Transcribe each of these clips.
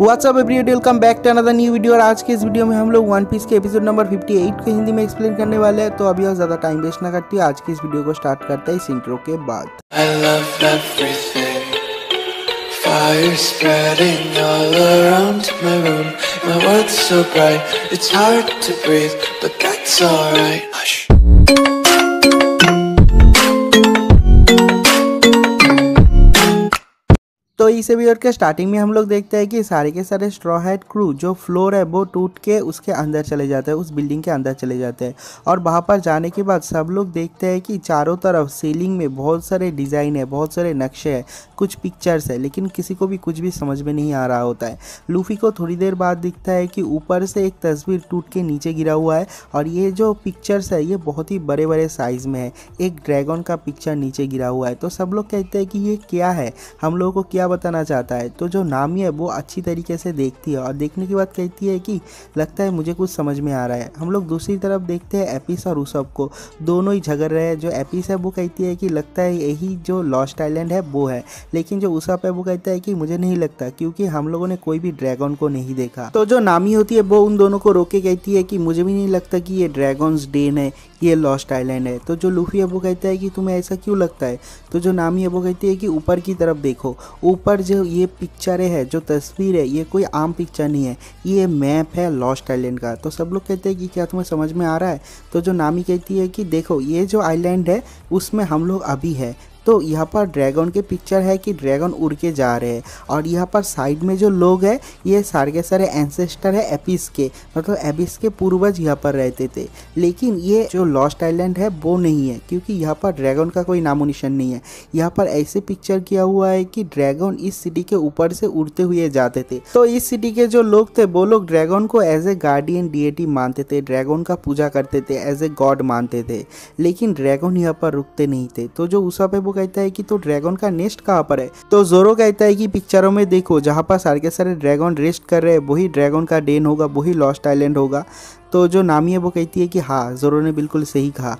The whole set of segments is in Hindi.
WhatsApp every welcome back to another new video और आज के इस वीडियो में हम लोग वन पीस के एपिसोड नंबर 58 को हिंदी में एक्सप्लेन करने वाले हैं तो अभी और ज़्यादा टाइम वेस्ट ना करती आज के इस वीडियो को स्टार्ट करते हैं इस इंट्रो के बाद Fire तो इस एपिसोड के स्टार्टिंग में हम लोग देखते हैं कि सारे के सारे स्ट्रॉ हैट क्रू जो फ्लोर है वो टूट के उसके अंदर चले जाते हैं उस बिल्डिंग के अंदर चले जाते हैं और वहाँ पर जाने के बाद सब लोग देखते हैं कि चारों तरफ सीलिंग में बहुत सारे डिज़ाइन है बहुत सारे नक्शे हैं कुछ पिक्चर्स है लेकिन किसी को भी कुछ भी समझ में नहीं आ रहा होता है लूफी को थोड़ी देर बाद दिखता है कि ऊपर से एक तस्वीर टूट के नीचे गिरा हुआ है और ये जो पिक्चर्स है ये बहुत ही बड़े बड़े साइज़ में है एक ड्रैगन का पिक्चर नीचे गिरा हुआ है तो सब लोग कहते हैं कि ये क्या है हम लोगों को क्या क्या बताना चाहता है तो जो नामी है वो अच्छी तरीके से देखती है और देखने के बाद कहती है कि लगता है मुझे कुछ समझ में आ रहा है हम लोग दूसरी तरफ देखते हैं एपिस और उसब को दोनों ही झगड़ रहे हैं जो एपिस है वो कहती है कि लगता है यही जो लॉस्ट आइलैंड है वो है लेकिन जो उसप है वो कहता है कि मुझे नहीं लगता क्योंकि हम लोगों ने कोई भी ड्रैगन को नहीं देखा तो जो नामी होती है वो उन दोनों को रोके कहती है कि मुझे भी नहीं लगता कि ये ड्रैगन्स डेन है ये लॉस्ट आइलैंड है तो जो लूफी है वो कहता है कि तुम्हें ऐसा क्यों लगता है तो जो नामी है वो कहती है कि ऊपर की तरफ देखो ऊपर जो ये पिक्चरें है जो तस्वीर है ये कोई आम पिक्चर नहीं है ये मैप है लॉस्ट आइलैंड का तो सब लोग कहते हैं कि क्या तुम्हें समझ में आ रहा है तो जो नामी कहती है कि देखो ये जो आइलैंड है उसमें हम लोग अभी है तो यहाँ पर ड्रैगन के पिक्चर है कि ड्रैगन उड़ के जा रहे हैं और यहाँ पर साइड में जो लोग हैं ये सारे के सारे एंसेस्टर है एपिस के मतलब एपिस के पूर्वज यहाँ पर रहते थे लेकिन ये जो लॉस्ट आइलैंड है वो नहीं है क्योंकि यहाँ पर ड्रैगन का कोई नामोनिशन नहीं है यहाँ पर ऐसे पिक्चर किया हुआ है कि ड्रैगन इस सिटी के ऊपर से उड़ते हुए जाते थे तो इस सिटी के जो लोग थे वो लोग ड्रैगन को एज ए गार्डियन डीएटी मानते थे ड्रैगन का पूजा करते थे एज ए गॉड मानते थे लेकिन ड्रैगन यहाँ पर रुकते नहीं थे तो जो उस पर वो कहता है कि तो ड्रैगन का नेस्ट कहाँ पर है तो जोरो कहता है कि पिक्चरों में देखो जहाँ पर सारे के सारे ड्रैगन रेस्ट कर रहे हैं वही ड्रैगन का डेन होगा वही लॉस्ट आइलैंड होगा तो जो नामी है वो कहती है कि हाँ जोरो ने बिल्कुल सही कहा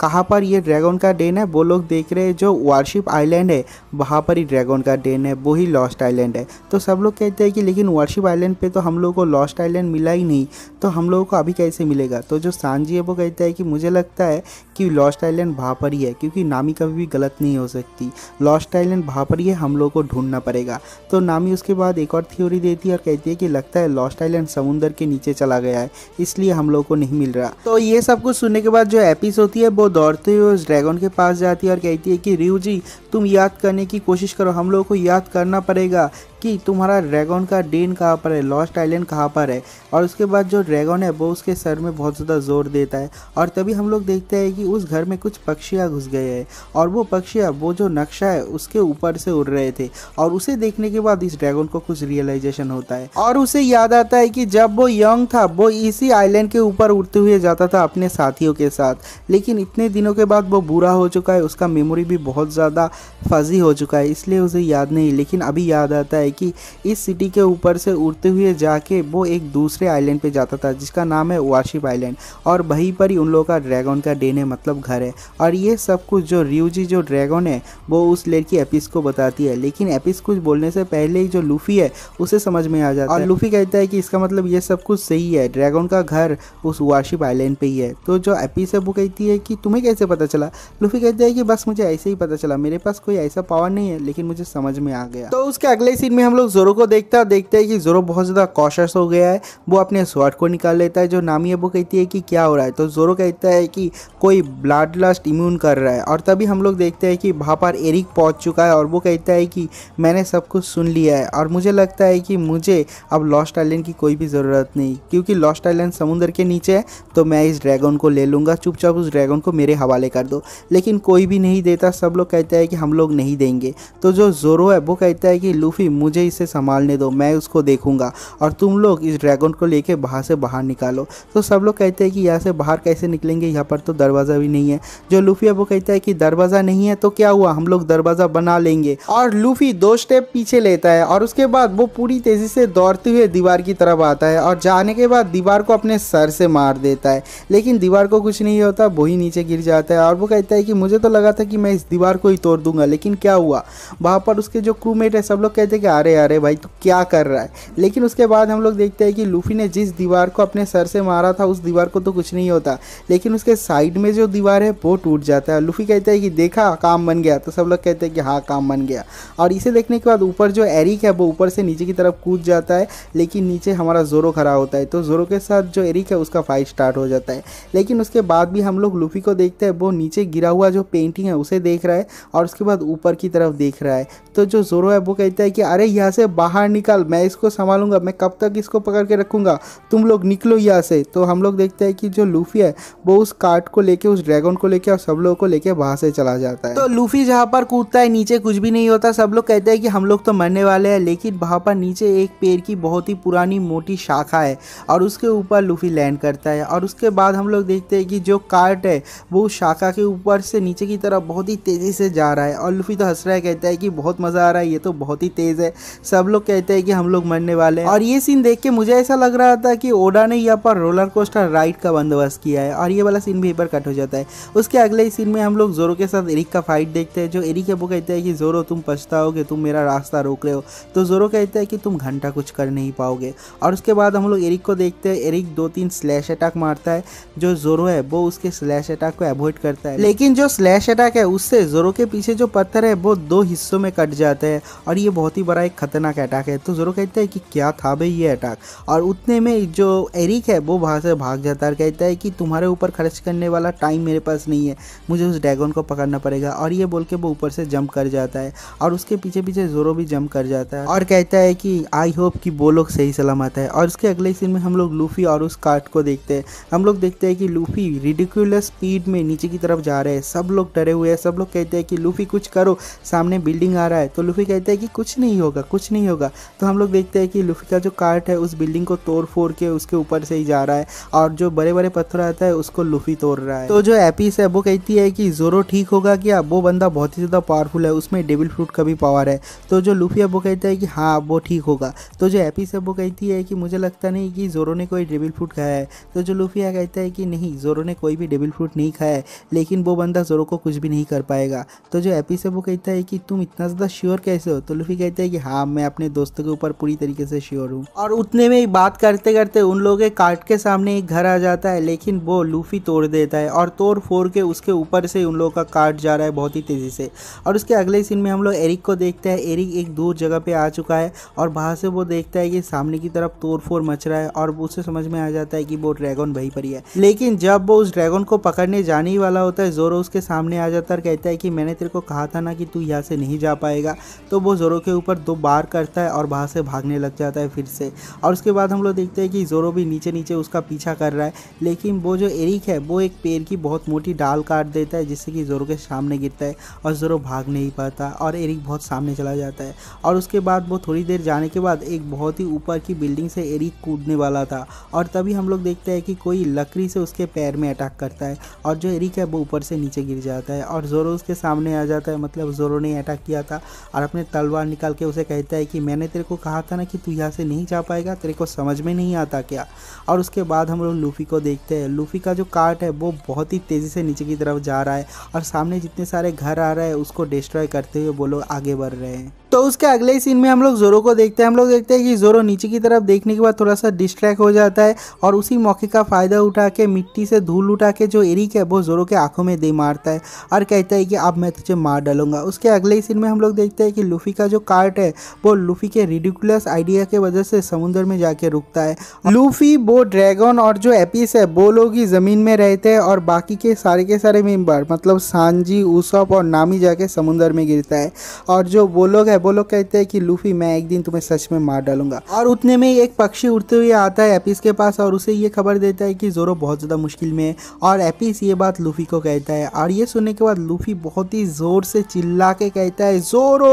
कहाँ पर ये ड्रैगन का डेन है वो लोग देख रहे हैं जो वारशिप आइलैंड है वहाँ पर ही ड्रैगन का डेन है वो ही लॉस्ट आइलैंड है तो सब लोग कहते हैं कि लेकिन वारशिप आइलैंड पे तो हम लोगों को लॉस्ट आइलैंड मिला ही नहीं तो हम लोगों को अभी कैसे मिलेगा तो जो सांझी है वो कहता है कि मुझे लगता है कि लॉस्ट आइलैंड वहाँ पर ही है क्योंकि नामी कभी भी गलत नहीं हो सकती लॉस्ट आइलैंड वहाँ पर ही है हम लोग को ढूंढना पड़ेगा तो नामी उसके बाद एक और थ्योरी देती है और कहती है कि लगता है लॉस्ट आइलैंड समुंदर के नीचे चला गया है इसलिए हम लोग को नहीं मिल रहा तो ये सब कुछ सुनने के बाद जो एपिस होती है वो दौड़ते हुए उस ड्रैगन के पास जाती है और कहती है कि रिव जी तुम याद करने की कोशिश करो हम लोगों को याद करना पड़ेगा कि तुम्हारा ड्रैगन का डेन कहाँ पर है लॉस्ट आइलैंड कहाँ पर है और उसके बाद जो ड्रैगन है वो उसके सर में बहुत ज़्यादा जोर देता है और तभी हम लोग देखते हैं कि उस घर में कुछ पक्षियाँ घुस गए हैं और वो पक्षियाँ वो जो नक्शा है उसके ऊपर से उड़ रहे थे और उसे देखने के बाद इस ड्रैगन को कुछ रियलाइजेशन होता है और उसे याद आता है कि जब वो यंग था वो इसी आइलैंड के ऊपर उड़ते हुए जाता था अपने साथियों के साथ लेकिन इतने इतने दिनों के बाद वो बुरा हो चुका है उसका मेमोरी भी बहुत ज़्यादा फजी हो चुका है इसलिए उसे याद नहीं लेकिन अभी याद आता है कि इस सिटी के ऊपर से उड़ते हुए जाके वो एक दूसरे आइलैंड पे जाता था जिसका नाम है वाशिप आइलैंड और वहीं पर ही उन लोगों का ड्रैगन का डेन है मतलब घर है और ये सब कुछ जो रियूजी जो ड्रैगन है वो उस लड़की एपिस को बताती है लेकिन एपिस कुछ बोलने से पहले ही जो लूफी है उसे समझ में आ जाता है और लूफी कहता है कि इसका मतलब ये सब कुछ सही है ड्रैगन का घर उस वाशिप आइलैंड पर ही है तो जो एपिस है वो कहती है कि तुम तुम्हें कैसे पता चला लुफी कहते हैं कि बस मुझे ऐसे ही पता चला मेरे पास कोई ऐसा पावर नहीं है लेकिन मुझे समझ में आ गया तो उसके अगले सीन में हम लोग जोरो को देखते हैं देखते हैं कि जोरो बहुत ज़्यादा कॉशस हो गया है वो अपने स्वाट को निकाल लेता है जो नामी है वो कहती है कि क्या हो रहा है तो जोरो कहता है कि कोई ब्लड लास्ट इम्यून कर रहा है और तभी हम लोग देखते हैं कि वहाँ पर एरिक पहुँच चुका है और वो कहता है कि मैंने सब कुछ सुन लिया है और मुझे लगता है कि मुझे अब लॉस्ट आइलैंड की कोई भी ज़रूरत नहीं क्योंकि लॉस्ट आइलैंड समुद्र के नीचे है तो मैं इस ड्रैगन को ले लूंगा चुपचाप उस ड्रैगन को को मेरे हवाले कर दो लेकिन कोई भी नहीं देता सब लोग कहते हैं कि हम लोग नहीं देंगे तो जो जोरो है वो कहता है कि लूफ़ी मुझे इसे संभालने दो मैं उसको देखूंगा और तुम लोग इस ड्रैगन को लेके बाहर से बाहर निकालो तो सब लोग कहते हैं कि यहाँ से बाहर कैसे निकलेंगे यहाँ पर तो दरवाज़ा भी नहीं है जो लूफ़ी है वो कहता है कि दरवाज़ा नहीं है तो क्या हुआ हम लोग दरवाज़ा बना लेंगे और लूफ़ी दो स्टेप पीछे लेता है और उसके बाद वो पूरी तेज़ी से दौड़ते हुए दीवार की तरफ आता है और जाने के बाद दीवार को अपने सर से मार देता है लेकिन दीवार को कुछ नहीं होता वही नीचे नीचे गिर जाता है और वो कहता है कि मुझे तो लगा था कि मैं इस दीवार को ही तोड़ दूंगा लेकिन क्या हुआ वहाँ पर उसके जो क्रूमेट है सब लोग कहते हैं कि अरे अरे भाई तू क्या कर रहा है लेकिन उसके बाद हम लोग देखते हैं कि लूफी ने जिस दीवार को अपने सर से मारा था उस दीवार को तो कुछ नहीं होता लेकिन उसके साइड में जो दीवार है वो टूट जाता है लूफी कहता है कि देखा काम बन गया तो सब लोग कहते हैं कि हाँ काम बन गया और इसे देखने के बाद ऊपर जो एरिक है वो ऊपर से नीचे की तरफ कूद जाता है लेकिन नीचे हमारा जोरो खड़ा होता है तो जोरो के साथ जो एरिक है उसका फाइट स्टार्ट हो जाता है लेकिन उसके बाद भी हम लोग लूफी को उसको देखता है वो नीचे गिरा हुआ जो पेंटिंग है उसे देख रहा है और उसके बाद ऊपर की तरफ देख रहा है तो जो जोरो है वो कहता है कि अरे यहाँ से बाहर निकाल मैं इसको संभालूंगा मैं कब तक इसको पकड़ के रखूँगा तुम लोग निकलो यहाँ से तो हम लोग देखते हैं कि जो लूफी है वो उस कार्ट को लेके उस ड्रैगन को लेके और सब लोगों को लेके वहाँ से चला जाता है तो लूफी जहाँ पर कूदता है नीचे कुछ भी नहीं होता सब लोग कहते हैं कि हम लोग तो मरने वाले हैं लेकिन वहाँ पर नीचे एक पेड़ की बहुत ही पुरानी मोटी शाखा है और उसके ऊपर लूफी लैंड करता है और उसके बाद हम लोग देखते हैं कि जो कार्ट है वो शाखा के ऊपर से नीचे की तरफ बहुत ही तेज़ी से जा रहा है और लुफी तो हंस रहा है कहता है कि बहुत मज़ा आ रहा है ये तो बहुत ही तेज़ है सब लोग कहते हैं कि हम लोग मरने वाले हैं और ये सीन देख के मुझे ऐसा लग रहा था कि ओडा ने यहाँ पर रोलर कोस्टर राइड का बंदोबस्त किया है और ये वाला सीन भी यहीं पर कट हो जाता है उसके अगले सीन में हम लोग जोरो के साथ एरिक का फाइट देखते हैं जो एरिक है वो कहते हैं कि जोरो तुम पछताओगे तुम मेरा रास्ता रोक रहे हो तो जोरो कहता है कि तुम घंटा कुछ कर नहीं पाओगे और उसके बाद हम लोग एरिक को देखते हैं एरिक दो तीन स्लैश अटैक मारता है जो जोरो है वो उसके स्लैश अटैक अटैक को एवॉइड करता है लेकिन जो स्लैश अटैक है उससे जोरो के पीछे जो पत्थर है वो दो हिस्सों में कट जाते हैं और ये बहुत ही बड़ा एक खतरनाक अटैक है तो जोरो कहता है कि क्या था भाई ये अटैक और उतने में जो एरिक है वो वहाँ से भाग जाता है और कहता है कि तुम्हारे ऊपर खर्च करने वाला टाइम मेरे पास नहीं है मुझे उस ड्रैगन को पकड़ना पड़ेगा और ये बोल के वो ऊपर से जंप कर जाता है और उसके पीछे पीछे जोरो भी जंप कर जाता है और कहता है कि आई होप कि वो लोग सही सलामत है और उसके अगले सीन में हम लोग लूफी और उस कार्ट को देखते हैं हम लोग देखते हैं कि लूफी रिडिकुलस स्पीड जीप में नीचे की तरफ जा रहे हैं सब लोग डरे हुए हैं सब लोग कहते हैं कि लूफी कुछ करो सामने बिल्डिंग आ रहा है तो लूफी कहते हैं कि कुछ नहीं होगा कुछ नहीं होगा तो हम लोग देखते हैं कि लूफी का जो कार्ट है उस बिल्डिंग को तोड़ फोड़ के उसके ऊपर से ही जा रहा है और जो बड़े बड़े पत्थर आता है उसको लूफी तोड़ रहा है तो जो एपिस है वो कहती है कि जोरो ठीक होगा क्या वो बंदा बहुत ही ज़्यादा पावरफुल है उसमें डेबिल फ्रूट का भी पावर है तो जो लूफी है वो कहता है कि हाँ वो ठीक होगा तो जो एपिस है वो कहती है कि मुझे लगता नहीं कि जोरो ने कोई डेबिल फ्रूट खाया है तो जो लूफिया कहता है कि नहीं जोरो ने कोई भी डेबिल फ्रूट नहीं ठीक है लेकिन वो बंदा जोरो को कुछ भी नहीं कर पाएगा तो जो एपी से वो कहता है कि तुम इतना ज़्यादा श्योर कैसे हो तो लुफी कहता है कि हाँ मैं अपने दोस्तों के ऊपर पूरी तरीके से श्योर हूँ और उतने में बात करते करते उन लोगों के कार्ट के सामने एक घर आ जाता है लेकिन वो लूफी तोड़ देता है और तोड़ फोड़ के उसके ऊपर से उन लोगों का कार्ट जा रहा है बहुत ही तेज़ी से और उसके अगले सीन में हम लोग एरिक को देखते हैं एरिक एक दूर जगह पे आ चुका है और वहां से वो देखता है कि सामने की तरफ तोड़ फोड़ मच रहा है और उसे समझ में आ जाता है कि वो ड्रैगन वहीं पर ही है लेकिन जब वो उस ड्रैगन को पकड़ने में जाने ही वाला होता है जोरो उसके सामने आ जाता है और कहता है कि मैंने तेरे को कहा था ना कि तू यहाँ से नहीं जा पाएगा तो वो जोरो के ऊपर दो बार करता है और वहाँ से भागने लग जाता है फिर से और उसके बाद हम लोग देखते हैं कि जोरो भी नीचे नीचे उसका पीछा कर रहा है लेकिन वो जो एरिक है वो एक पेड़ की बहुत मोटी डाल काट देता है जिससे कि जोरो के सामने गिरता है और जोरो भाग नहीं पाता और एरिक बहुत सामने चला जाता है और उसके बाद वो थोड़ी देर जाने के बाद एक बहुत ही ऊपर की बिल्डिंग से एरिक कूदने वाला था और तभी हम लोग देखते हैं कि कोई लकड़ी से उसके पैर में अटैक करता है और जो एरिक है वो ऊपर से नीचे गिर जाता है और जोरो उसके सामने आ जाता है मतलब जोरो ने अटैक किया था और अपने तलवार निकाल के उसे कहता है कि मैंने तेरे को कहा था ना कि तू यहाँ से नहीं जा पाएगा तेरे को समझ में नहीं आता क्या और उसके बाद हम लोग लूफी को देखते हैं लूफी का जो कार्ट है वो बहुत ही तेज़ी से नीचे की तरफ जा रहा है और सामने जितने सारे घर आ रहे हैं उसको डिस्ट्रॉय करते हुए वो लोग आगे बढ़ रहे हैं तो उसके अगले सीन में हम लोग जोरो को देखते हैं हम लोग देखते हैं कि जोरो नीचे की तरफ देखने के बाद थोड़ा सा डिस्ट्रैक्ट हो जाता है और उसी मौके का फ़ायदा उठा के मिट्टी से धूल उठा के जो एरिक ठीक है वो जोरो के आंखों में दे मारता है और कहता है कि अब मैं तुझे मार डालूंगा उसके अगले ही सीन में हम लोग देखते हैं कि लूफी का जो कार्ट है वो लूफी के रिडिकुलस आइडिया के वजह से समुद्र में जाके रुकता है लूफी वो ड्रैगन और जो एपिस है वो लोग ही ज़मीन में रहते हैं और बाकी के सारे के सारे मेम्बर मतलब सांझी ऊसप और नामी जाके समुंदर में गिरता है और जो वो लोग है वो लोग कहते हैं कि लूफी मैं एक दिन तुम्हें सच में मार डालूंगा और उतने में एक पक्षी उड़ते हुए आता है एपिस के पास और उसे ये खबर देता है कि जोरो बहुत ज़्यादा मुश्किल में है और एपिस ये बात लूफी को कहता है और ये सुनने के बाद लूफी बहुत ही ज़ोर से चिल्ला के कहता है ज़ोरो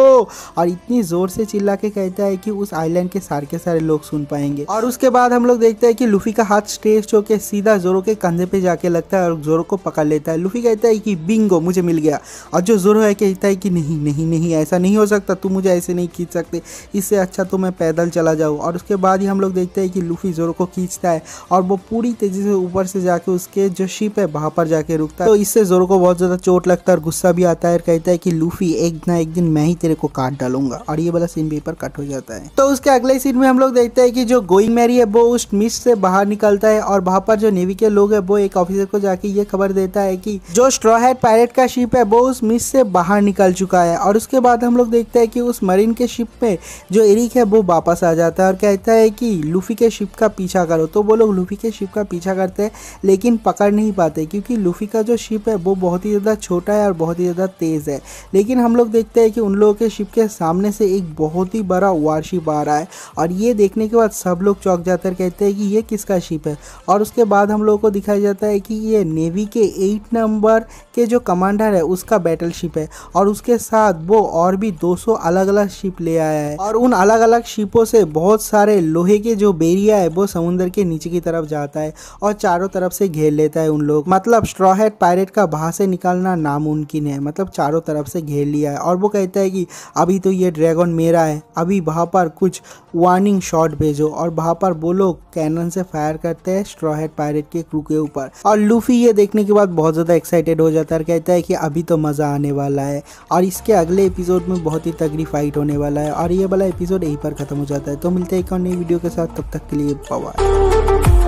और इतनी ज़ोर से चिल्ला के कहता है कि उस आइलैंड के सारे के सारे लोग सुन पाएंगे और उसके बाद हम लोग देखते हैं कि लूफी का हाथ स्ट्रेच होकर सीधा जोरो के कंधे पे जाके लगता है और जोरो को पकड़ लेता है लूफी कहता है कि बिंगो मुझे मिल गया और जो जोरो है कहता है कि नहीं नहीं नहीं ऐसा नहीं हो सकता तुम मुझे ऐसे नहीं खींच सकते इससे अच्छा तो मैं पैदल चला जाऊँ और उसके बाद ही हम लोग देखते हैं कि लूफी जोरो को खींचता है और वो पूरी तेज़ी से ऊपर से जाके उसके जो शिप है वहाँ पर जाके रुकता है तो इससे जोरो को बहुत ज़्यादा चोट लगता है और गुस्सा भी आता है और कहता है कि लूफी एक ना एक दिन मैं ही तेरे को काट डालूंगा और ये वाला सीन भी पर कट हो जाता है तो उसके अगले सीन में हम लोग देखते हैं कि जो गोइंग मैरी है वो उस मिस से बाहर निकलता है और वहाँ पर जो नेवी के लोग है वो एक ऑफिसर को जाके ये खबर देता है की जो स्ट्रॉ हैट पायलट का शिप है वो उस मिस से बाहर निकल चुका है और उसके बाद हम लोग देखते हैं कि उस मरीन के शिप में जो एरिक है वो वापस आ जाता है और कहता है कि लूफी के शिप का पीछा करो तो वो लोग लूफी के शिप का पीछा करते हैं लेकिन पकड़ नहीं पाते क्योंकि क्योंकि लूफी का जो शिप है वो बहुत ही ज़्यादा छोटा है और बहुत ही ज़्यादा तेज़ है लेकिन हम लोग देखते हैं कि उन लोगों के शिप के सामने से एक बहुत ही बड़ा वारशिप आ रहा है और ये देखने के बाद सब लोग चौक जाकर कहते हैं कि ये किसका शिप है और उसके बाद हम लोगों को दिखाया जाता है कि ये नेवी के एट नंबर के जो कमांडर है उसका बैटल शिप है और उसके साथ वो और भी 200 अलग अलग शिप ले आया है और उन अलग अलग शिपों से बहुत सारे लोहे के जो बेरिया है वो समुद्र के नीचे की तरफ जाता है और चारों तरफ से घेर लेता है उन लोग मतलब मतलब स्ट्रॉ हैट पायरेट का बाहर से निकालना नामुमकिन है मतलब चारों तरफ से घेर लिया है और वो कहता है कि अभी तो ये ड्रैगन मेरा है अभी वहाँ पर कुछ वार्निंग शॉट भेजो और वहाँ पर वो लोग कैनन से फायर करते हैं स्ट्रॉ हैट पायरेट के क्रू के ऊपर और लूफी ये देखने के बाद बहुत ज़्यादा एक्साइटेड हो जाता है और कहता है कि अभी तो मज़ा आने वाला है और इसके अगले एपिसोड में बहुत ही तगड़ी फाइट होने वाला है और ये वाला एपिसोड यहीं पर ख़त्म हो जाता है तो मिलते हैं एक और नई वीडियो के साथ तब तक के लिए पवा